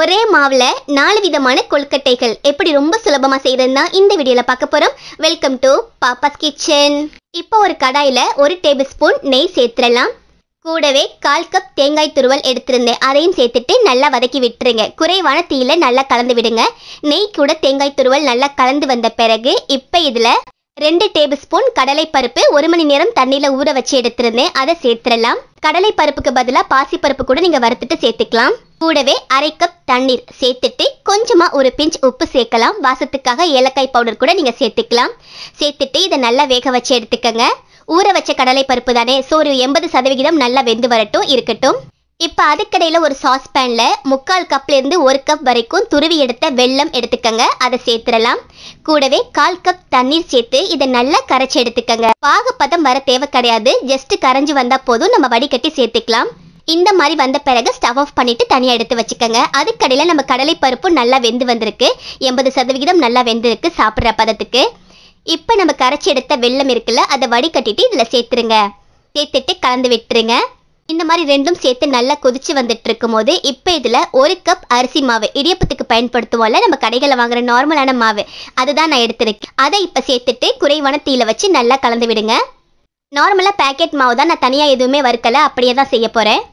ஒரே மாவில் நாலு விதமான கொழுக்கட்டைகள் எப்படி ரொம்ப சுலபமாக செய்யறதுன்னா இந்த வீடியோவில் பார்க்க போகிறோம் வெல்கம் டு பாப்பாஸ் கிச்சன் இப்போ ஒரு கடாயில் ஒரு டேபிள் ஸ்பூன் நெய் சேர்த்துடலாம் கூடவே கால் கப் தேங்காய் துருவல் எடுத்திருந்தேன் அதையும் சேர்த்துட்டு நல்லா வதக்கி விட்டுருங்க குறைவான தீயில் நல்லா கலந்து விடுங்க நெய் கூட தேங்காய் துருவல் நல்லா கலந்து வந்த பிறகு இப்போ இதில் ரெண்டு டேபிள் ஸ்பூன் கடலை பருப்பு ஒரு மணி நேரம் தண்ணியில் ஊற வச்சு எடுத்திருந்தேன் அதை சேர்த்துடலாம் கடலை பருப்புக்கு பதிலாக பாசி பருப்பு கூட நீங்கள் வறுத்துட்டு சேர்த்துக்கலாம் கூடவே அரை கப் தண்ணீர் சேர்த்துட்டு கொஞ்சமாக ஒரு பிஞ்ச் உப்பு சேர்க்கலாம் வாசத்துக்காக ஏலக்காய் பவுடர் கூட நீங்கள் சேர்த்துக்கலாம் சேர்த்துட்டு இதை நல்லா வேக வச்சு எடுத்துக்கோங்க ஊற வச்ச கடலை பருப்பு தானே ஸோ ஒரு எண்பது சதவிகிதம் நல்லா வெந்து வரட்டும் இருக்கட்டும் இப்போ அதுக்கடையில் ஒரு சாஸ் பேனில் முக்கால் கப்லேருந்து ஒரு கப் வரைக்கும் துருவி எடுத்த வெள்ளம் எடுத்துக்கங்க அதை சேர்த்துடலாம் கூடவே கால் கப் தண்ணீர் சேர்த்து இதை நல்லா கரைச்சி எடுத்துக்கங்க பாகப்பதம் வர தேவை கிடையாது ஜஸ்ட் கரைஞ்சி வந்தால் போதும் நம்ம வடிகட்டி சேர்த்துக்கலாம் இந்த மாதிரி வந்த பிறகு ஸ்டவ் ஆஃப் பண்ணிவிட்டு தனியாக எடுத்து வச்சுக்கோங்க அதுக்கடையில் நம்ம கடலை பருப்பு நல்லா வெந்து வந்திருக்கு எண்பது சதவிகிதம் நல்லா வெந்திருக்கு சாப்பிட்ற பதத்துக்கு இப்போ நம்ம கரைச்சி எடுத்த வெள்ளம் இருக்குல்ல அதை வடிகட்டிட்டு இதில் சேர்த்துருங்க சேர்த்துட்டு கலந்து விட்டுருங்க இந்த மாதிரி ரெண்டும் சேர்த்து நல்லா கொதிச்சு வந்துட்டு இருக்கும் போது இப்போ இதில் ஒரு கப் அரிசி மாவு இடியப்பத்துக்கு பயன்படுத்துவோம்ல நம்ம கடைகளில் வாங்குற நார்மலான மாவு அதுதான் நான் எடுத்திருக்கேன் அதை இப்போ சேர்த்துட்டு குறைவான தீயில வச்சு நல்லா கலந்து விடுங்க நார்மலாக பேக்கெட் மாவு தான் நான் தனியாக எதுவுமே வறுக்கலை அப்படியே தான் செய்ய போகிறேன்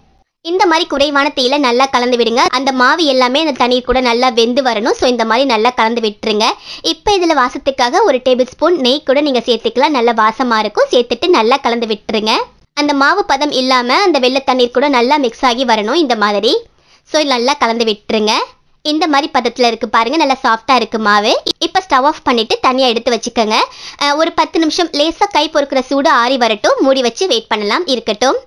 இந்த மாதிரி குறைவான தேயில நல்லா கலந்து விடுங்க அந்த மாவு எல்லாமே அந்த தண்ணீர் கூட நல்லா வெந்து வரணும் ஸோ இந்த மாதிரி நல்லா கலந்து விட்டுருங்க இப்போ இதில் வாசத்துக்காக ஒரு டேபிள் ஸ்பூன் நெய் கூட நீங்கள் சேர்த்துக்கலாம் நல்லா வாசமாக இருக்கும் சேர்த்துட்டு நல்லா கலந்து விட்டுருங்க அந்த மாவு பதம் இல்லாமல் அந்த வெள்ளை தண்ணீர் கூட நல்லா மிக்ஸ் ஆகி வரணும் இந்த மாதிரி ஸோ நல்லா கலந்து விட்டுருங்க இந்த மாதிரி பதத்தில் இருக்குது பாருங்கள் நல்லா சாஃப்டாக இருக்குது மாவு இப்போ ஸ்டவ் ஆஃப் பண்ணிவிட்டு தனியாக எடுத்து வச்சுக்கோங்க ஒரு பத்து நிமிஷம் லேசாக கை பொறுக்கிற சூடு ஆறி வரட்டும் மூடி வச்சு வெயிட் பண்ணலாம் இருக்கட்டும்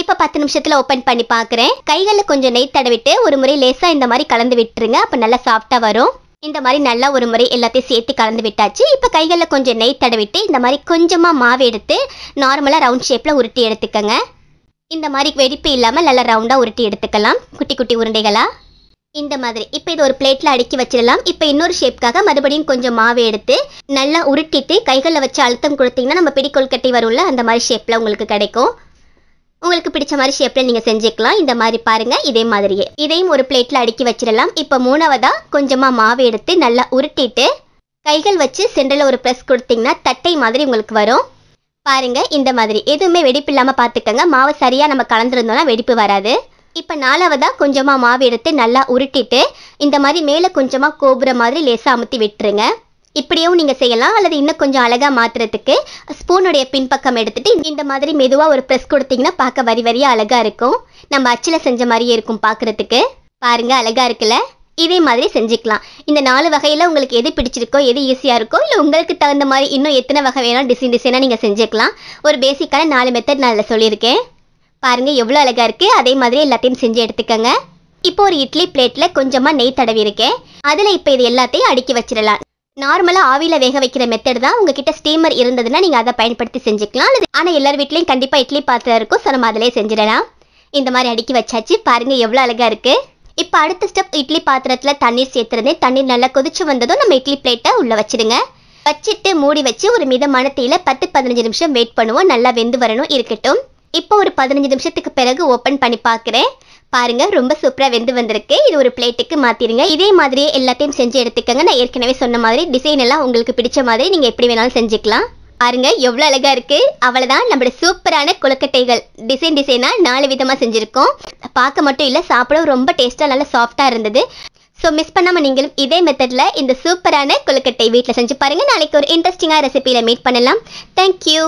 இப்போ பத்து நிமிஷத்தில் ஓப்பன் பண்ணி பார்க்குறேன் கைகளில் கொஞ்சம் நெய் தடவிட்டு ஒரு முறை லேசாக இந்த மாதிரி கலந்து விட்டுருங்க அப்போ நல்லா சாஃப்டாக வரும் இந்த மாதிரி நல்லா ஒரு முறை எல்லாத்தையும் சேர்த்து கலந்து விட்டாச்சு இப்போ கைகளில் கொஞ்சம் நெய் தடவிட்டு இந்த மாதிரி கொஞ்சமாக மாவு எடுத்து நார்மலாக ரவுண்ட் ஷேப்பில் உருட்டி எடுத்துக்கோங்க இந்த மாதிரி வெடிப்பு இல்லாமல் நல்லா ரவுண்டாக உருட்டி எடுத்துக்கலாம் குட்டி குட்டி உருண்டைகளாக இந்த மாதிரி இப்போ இது ஒரு பிளேட்டில் அடுக்கி வச்சிடலாம் இப்போ இன்னொரு ஷேப்க்காக மறுபடியும் கொஞ்சம் மாவு எடுத்து நல்லா உருட்டிட்டு கைகளில் வச்சு அழுத்தம் கொடுத்தீங்கன்னா நம்ம பிடி கொல்கட்டை வரும்ல அந்த மாதிரி ஷேப்பில் உங்களுக்கு கிடைக்கும் உங்களுக்கு பிடிச்ச மாதிரி ஷேப்பில் நீங்கள் செஞ்சுக்கலாம் இந்த மாதிரி பாருங்கள் இதே மாதிரியே இதையும் ஒரு பிளேட்ல அடுக்கி வச்சிடலாம் இப்போ மூணாவதாக கொஞ்சமாக மாவு எடுத்து நல்லா உருட்டிட்டு கைகள் வச்சு சென்டரில் ஒரு ப்ரெஸ் கொடுத்தீங்கன்னா தட்டை மாதிரி உங்களுக்கு வரும் பாருங்கள் இந்த மாதிரி எதுவுமே வெடிப்பு இல்லாம பார்த்துக்கோங்க மாவு சரியாக நம்ம கலந்துருந்தோம்னா வெடிப்பு வராது இப்போ நாலாவதாக கொஞ்சமாக மாவு எடுத்து நல்லா உருட்டிட்டு இந்த மாதிரி மேலே கொஞ்சமாக கோபுரம் மாதிரி லேசாக அமுத்தி விட்டுருங்க இப்படியும் நீங்கள் செய்யலாம் அல்லது இன்னும் கொஞ்சம் அழகாக மாற்றுறதுக்கு ஸ்பூனுடைய பின்பக்கம் எடுத்துகிட்டு இந்த மாதிரி மெதுவாக ஒரு ப்ரெஸ் கொடுத்தீங்கன்னா பார்க்க வரி வரியாக அழகாக இருக்கும் நம்ம அச்சில் செஞ்ச மாதிரியே இருக்கும் பார்க்குறதுக்கு பாருங்கள் அழகாக இருக்குல்ல இதே மாதிரி செஞ்சுக்கலாம் இந்த நாலு வகையில் உங்களுக்கு எது பிடிச்சிருக்கோ எது ஈஸியாக இருக்கோ இல்லை உங்களுக்கு தகுந்த மாதிரி இன்னும் எத்தனை வகை வேணாலும் டிசைன் டிசைனாக நீங்கள் செஞ்சுக்கலாம் ஒரு பேசிக்கான நாலு மெத்தட் நான் அதில் சொல்லியிருக்கேன் பாருங்கள் எவ்வளோ அழகாக இருக்குது அதே மாதிரி எல்லாத்தையும் செஞ்சு எடுத்துக்கோங்க இப்போ ஒரு இட்லி பிளேட்டில் கொஞ்சமாக நெய் தடவி இருக்கேன் அதில் இப்போ இது எல்லாத்தையும் அடுக்கி வச்சிடலாம் நார்மலாக ஆவியில் வேக வைக்கிற மெத்தட் தான் உங்ககிட்ட ஸ்டீமர் இருந்ததுன்னா நீங்கள் அதை பயன்படுத்தி செஞ்சுக்கலாம் அல்லது ஆனால் எல்லார் வீட்லேயும் கண்டிப்பாக இட்லி பாத்திரம் இருக்கும் ஸோ நம்ம அதிலே செஞ்சிடலாம் இந்த மாதிரி அடுக்கி வச்சாச்சு பாருங்கள் எவ்வளோ அழகாக இருக்குது இப்போ அடுத்த ஸ்டெப் இட்லி பாத்திரத்தில் தண்ணீர் சேர்த்துருந்தேன் தண்ணீர் நல்லா கொதிச்சு வந்ததும் நம்ம இட்லி பிளேட்டை உள்ளே வச்சிருங்க வச்சுட்டு மூடி வச்சு ஒரு மிதமான தீயில் பத்து பதினஞ்சு நிமிஷம் வெயிட் பண்ணுவோம் நல்லா வெந்து வரணும் இருக்கட்டும் இப்போ ஒரு பதினஞ்சு நிமிஷத்துக்கு பிறகு ஓப்பன் பண்ணி பார்க்குறேன் பாருங்க ரொம்ப சூப்பராக வெந்து வந்திருக்கு இது ஒரு பிளேட்டுக்கு மாற்றிடுங்க இதே மாதிரியே எல்லாத்தையும் செஞ்சு எடுத்துக்கோங்க நான் ஏற்கனவே சொன்ன மாதிரி டிசைன் எல்லாம் உங்களுக்கு பிடிச்ச மாதிரி நீங்கள் எப்படி வேணாலும் செஞ்சுக்கலாம் பாருங்க எவ்வளோ அழகா இருக்கு அவ்வளோதான் நம்மளோட சூப்பரான கொழுக்கட்டைகள் டிசைன் டிசைனாக நாலு விதமாக செஞ்சுருக்கோம் பார்க்க மட்டும் இல்லை சாப்பிட ரொம்ப டேஸ்ட்டாக நல்லா சாஃப்டா இருந்தது ஸோ மிஸ் பண்ணாமல் நீங்களும் இதே மெத்தடில் இந்த சூப்பரான கொழுக்கட்டை வீட்டில் செஞ்சு பாருங்கள் நாளைக்கு ஒரு இன்ட்ரெஸ்டிங்காக ரெசிபியில் மீட் பண்ணலாம் தேங்க்யூ